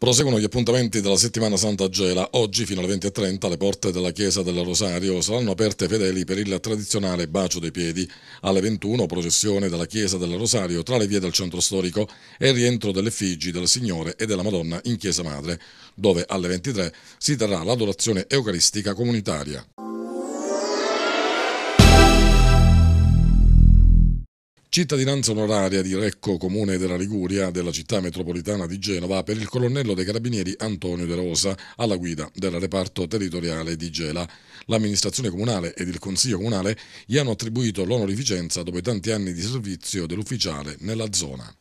Proseguono gli appuntamenti della settimana Santa Gela. Oggi fino alle 20.30 le porte della chiesa del Rosario saranno aperte ai fedeli per il tradizionale bacio dei piedi. Alle 21 processione dalla chiesa del Rosario tra le vie del centro storico e rientro delle effigi del Signore e della Madonna in chiesa madre, dove alle 23 si terrà l'adorazione eucaristica comunitaria. Cittadinanza onoraria di Recco, comune della Liguria, della città metropolitana di Genova, per il colonnello dei carabinieri Antonio De Rosa, alla guida del reparto territoriale di Gela. L'amministrazione comunale ed il consiglio comunale gli hanno attribuito l'onorificenza dopo tanti anni di servizio dell'ufficiale nella zona.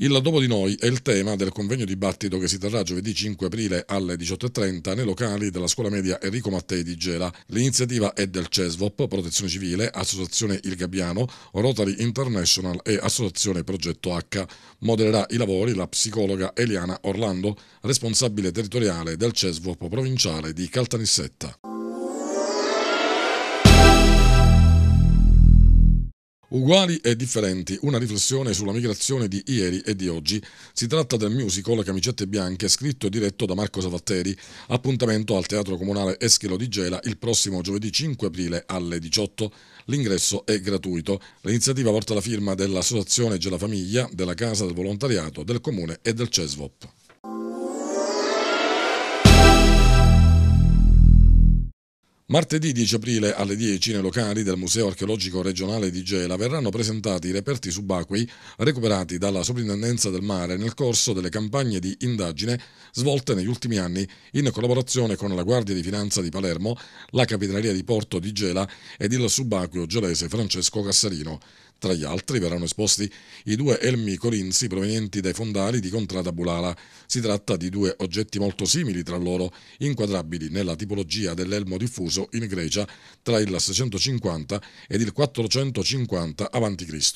Il Dopo di noi è il tema del convegno dibattito che si terrà giovedì 5 aprile alle 18.30 nei locali della scuola media Enrico Mattei di Gela. L'iniziativa è del CESVOP, Protezione Civile, Associazione Il Gabbiano, Rotary International e Associazione Progetto H. Modererà i lavori la psicologa Eliana Orlando, responsabile territoriale del CESVOP provinciale di Caltanissetta. Uguali e differenti, una riflessione sulla migrazione di ieri e di oggi. Si tratta del musical Camicette Bianche, scritto e diretto da Marco Savatteri, appuntamento al Teatro Comunale Eschilo di Gela il prossimo giovedì 5 aprile alle 18. L'ingresso è gratuito. L'iniziativa porta la firma dell'Associazione Gela Famiglia, della Casa del Volontariato, del Comune e del CESVOP. Martedì 10 aprile alle 10 nei locali del Museo archeologico regionale di Gela verranno presentati i reperti subacquei recuperati dalla Soprintendenza del Mare nel corso delle campagne di indagine svolte negli ultimi anni in collaborazione con la Guardia di Finanza di Palermo, la Capitaneria di Porto di Gela ed il subacqueo gelese Francesco Cassarino. Tra gli altri verranno esposti i due elmi corinzi provenienti dai fondali di Contrada Bulala. Si tratta di due oggetti molto simili tra loro, inquadrabili nella tipologia dell'elmo diffuso in Grecia tra il 650 ed il 450 a.C.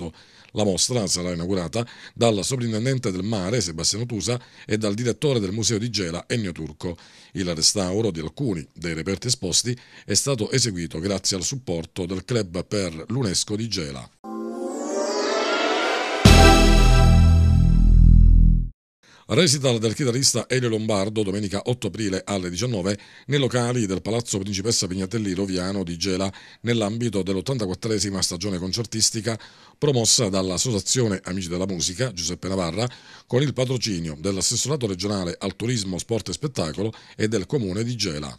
La mostra sarà inaugurata dal soprintendente del mare Sebastiano Tusa e dal direttore del Museo di Gela Ennio Turco. Il restauro di alcuni dei reperti esposti è stato eseguito grazie al supporto del Club per l'UNESCO di Gela. Recital del chitarrista Elio Lombardo domenica 8 aprile alle 19 nei locali del Palazzo Principessa Pignatelli Roviano di Gela nell'ambito dell'84esima stagione concertistica promossa dall'Associazione Amici della Musica Giuseppe Navarra con il patrocinio dell'assessorato regionale al turismo, sport e spettacolo e del comune di Gela.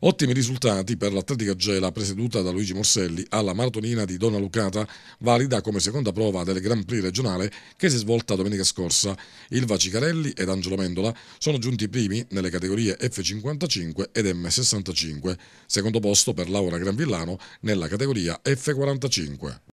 Ottimi risultati per l'Atletica Gela presieduta da Luigi Morselli alla maratonina di Donna Lucata, valida come seconda prova del Grand Prix regionale che si è svolta domenica scorsa. Ilva Cicarelli ed Angelo Mendola sono giunti primi nelle categorie F55 ed M65, secondo posto per Laura Granvillano nella categoria F45.